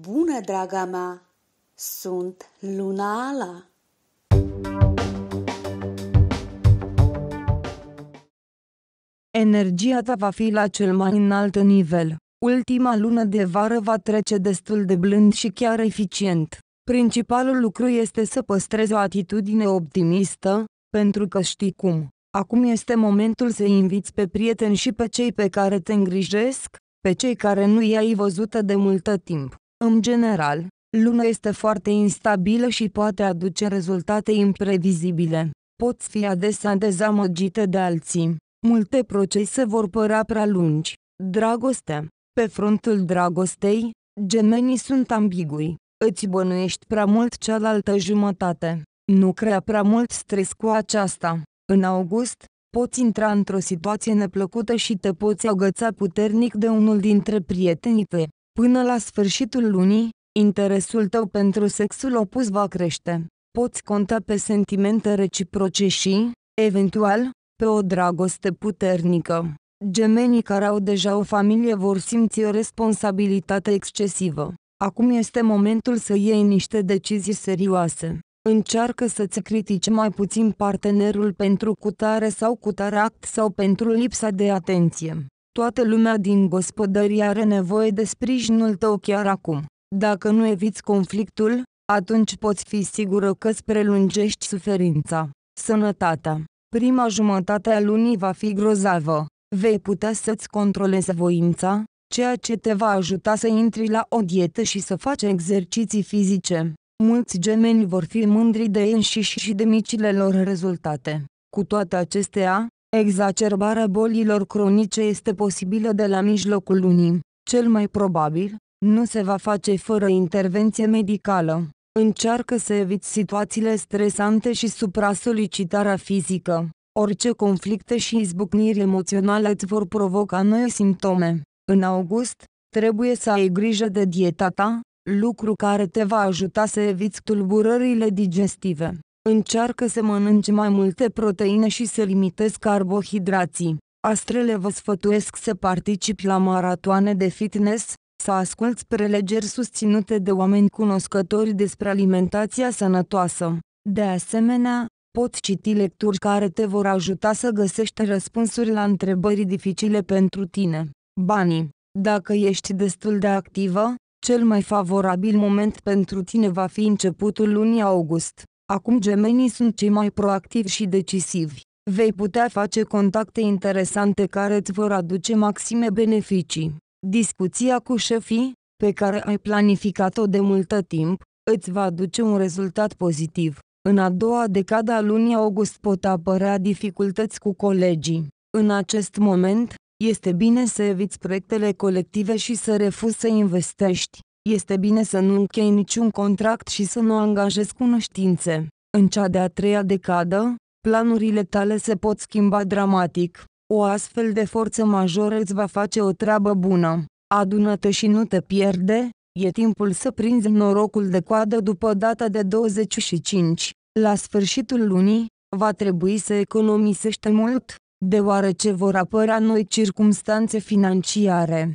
Bună, draga mea! Sunt Luna Ala! Energia ta va fi la cel mai înalt nivel. Ultima lună de vară va trece destul de blând și chiar eficient. Principalul lucru este să păstrezi o atitudine optimistă, pentru că știi cum. Acum este momentul să inviți pe prieteni și pe cei pe care te îngrijesc, pe cei care nu i-ai văzută de multă timp. În general, luna este foarte instabilă și poate aduce rezultate imprevizibile. Poți fi adesea dezamăgită de alții. Multe procese vor părea prea lungi. Dragoste. Pe frontul dragostei, gemenii sunt ambigui. Îți bănuiești prea mult cealaltă jumătate. Nu crea prea mult stres cu aceasta. În august, poți intra într-o situație neplăcută și te poți agăța puternic de unul dintre prietenii tăi. Până la sfârșitul lunii, interesul tău pentru sexul opus va crește. Poți conta pe sentimente reciproce și, eventual, pe o dragoste puternică. Gemenii care au deja o familie vor simți o responsabilitate excesivă. Acum este momentul să iei niște decizii serioase. Încearcă să-ți critici mai puțin partenerul pentru cutare sau cutare act sau pentru lipsa de atenție. Toată lumea din gospodărie are nevoie de sprijinul tău chiar acum. Dacă nu eviți conflictul, atunci poți fi sigură că îți prelungești suferința. Sănătatea. Prima jumătate a lunii va fi grozavă. Vei putea să-ți controlezi voința, ceea ce te va ajuta să intri la o dietă și să faci exerciții fizice. Mulți gemeni vor fi mândri de ei înșiși și de micile lor rezultate. Cu toate acestea, Exacerbarea bolilor cronice este posibilă de la mijlocul lunii. Cel mai probabil, nu se va face fără intervenție medicală. Încearcă să eviți situațiile stresante și supra-solicitarea fizică. Orice conflicte și izbucniri emoționale îți vor provoca noi simptome. În august, trebuie să ai grijă de dieta ta, lucru care te va ajuta să eviți tulburările digestive. Încearcă să mănânci mai multe proteine și să limitezi carbohidrații. Astrele vă sfătuiesc să participi la maratoane de fitness, să asculți prelegeri susținute de oameni cunoscători despre alimentația sănătoasă. De asemenea, pot citi lecturi care te vor ajuta să găsești răspunsuri la întrebări dificile pentru tine. Banii. Dacă ești destul de activă, cel mai favorabil moment pentru tine va fi începutul lunii august. Acum gemenii sunt cei mai proactivi și decisivi. Vei putea face contacte interesante care îți vor aduce maxime beneficii. Discuția cu șefii, pe care ai planificat-o de multă timp, îți va aduce un rezultat pozitiv. În a doua decadă a lunii august pot apărea dificultăți cu colegii. În acest moment, este bine să eviți proiectele colective și să refuzi să investești. Este bine să nu închei niciun contract și să nu angajezi cunoștințe. În cea de-a treia decadă, planurile tale se pot schimba dramatic. O astfel de forță majoră îți va face o treabă bună. Adună-te și nu te pierde, e timpul să prinzi norocul de coadă după data de 25. La sfârșitul lunii, va trebui să economisești mult, deoarece vor apărea noi circumstanțe financiare.